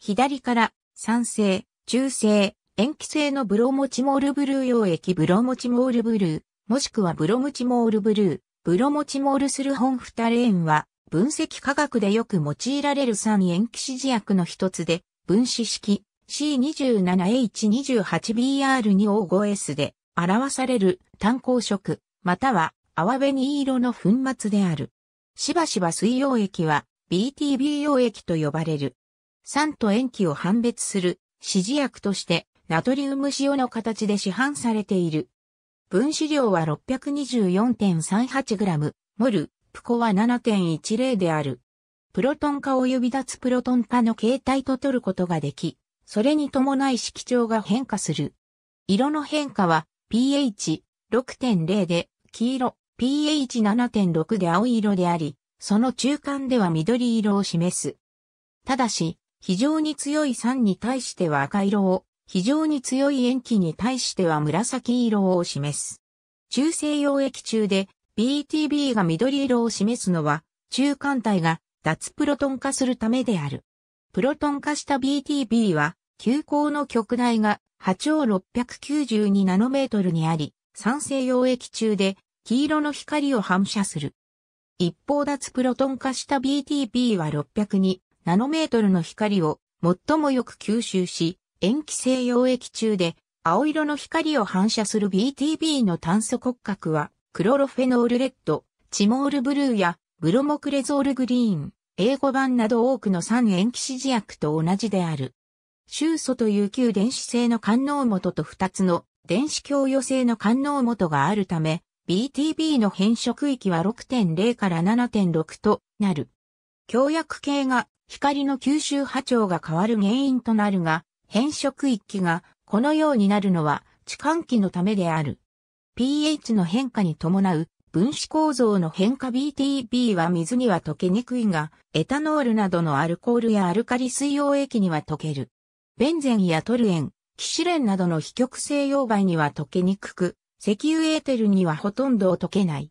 左から酸性、中性、塩基性のブロモチモールブルー溶液ブロモチモールブルー、もしくはブロムチモールブルー、ブロモチモールスルホンフタレーンは、分析科学でよく用いられる酸塩基指示薬の一つで、分子式 C27H28Br2O5S で表される炭鉱色、または淡紅色の粉末である。しばしば水溶液は BTB 溶液と呼ばれる。酸と塩基を判別する指示薬としてナトリウム塩の形で市販されている。分子量は 624.38g、モル、プコは7.10である。プロトン化及び脱プロトン化の形態と取ることができ、それに伴い色調が変化する。色の変化は pH6.0 で黄色、pH7.6 で青色であり、その中間では緑色を示す。ただし、非常に強い酸に対しては赤色を、非常に強い塩基に対しては紫色を示す。中性溶液中で BTB が緑色を示すのは、中間体が脱プロトン化するためである。プロトン化した BTB は、急行の極大が波長692ナノメートルにあり、酸性溶液中で黄色の光を反射する。一方脱プロトン化した BTB は602ナノメートルの光を最もよく吸収し、塩基性溶液中で青色の光を反射する BTB の炭素骨格は、クロロフェノールレッド、チモールブルーやブロモクレゾールグリーン、英語版など多くの酸塩基指示薬と同じである。臭素という旧電子性の官能元と2つの電子共与性の官能元があるため、BTB の変色域は6.0から7.6となる。強薬系が光の吸収波長が変わる原因となるが、変色域がこのようになるのは置換器のためである。pH の変化に伴う分子構造の変化 BTB は水には溶けにくいが、エタノールなどのアルコールやアルカリ水溶液には溶ける。ベンゼンやトルエン、キシレンなどの非極性溶媒には溶けにくく、石油エーテルにはほとんど溶けない。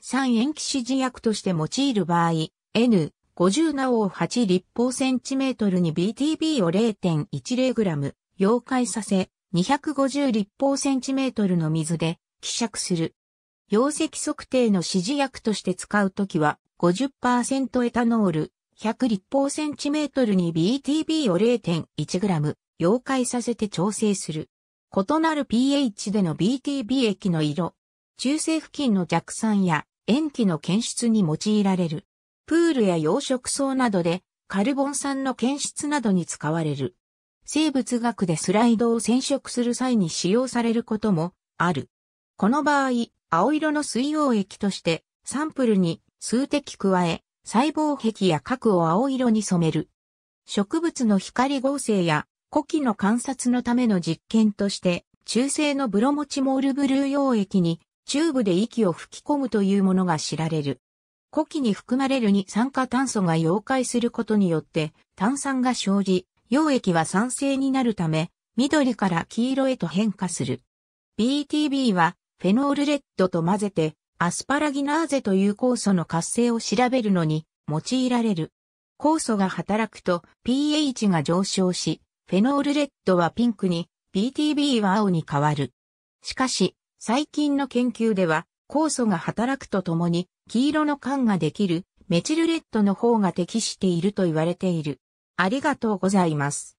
三塩基指示薬として用いる場合、N、50なお8立方センチメートルに BTB を 0.10g 溶解させ、250立方センチメートルの水で希釈する。溶石測定の指示薬として使うときは50%エタノール、100立方センチメートルに BTB を 0.1g 溶解させて調整する。異なる pH での BTB 液の色、中性付近の弱酸や塩基の検出に用いられる。プールや養殖槽などでカルボン酸の検出などに使われる。生物学でスライドを染色する際に使用されることもある。この場合、青色の水溶液としてサンプルに数滴加え、細胞壁や核を青色に染める。植物の光合成や呼気の観察のための実験として、中性のブロモチモールブルー溶液にチューブで息を吹き込むというものが知られる。古希に含まれる二酸化炭素が溶解することによって炭酸が生じ、溶液は酸性になるため、緑から黄色へと変化する。BTB はフェノールレッドと混ぜてアスパラギナーゼという酵素の活性を調べるのに用いられる。酵素が働くと pH が上昇し、フェノールレッドはピンクに、BTB は青に変わる。しかし、最近の研究では、酵素が働くとともに、黄色の缶ができるメチルレッドの方が適していると言われている。ありがとうございます。